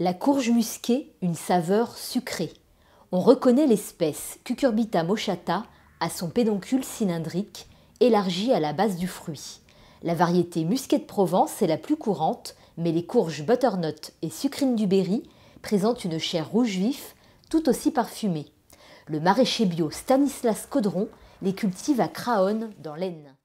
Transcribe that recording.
La courge musquée, une saveur sucrée. On reconnaît l'espèce Cucurbita moschata à son pédoncule cylindrique, élargi à la base du fruit. La variété musquée de Provence est la plus courante, mais les courges butternut et sucrine du Berry présentent une chair rouge vif, tout aussi parfumée. Le maraîcher bio Stanislas Caudron les cultive à Craonne, dans l'Aisne.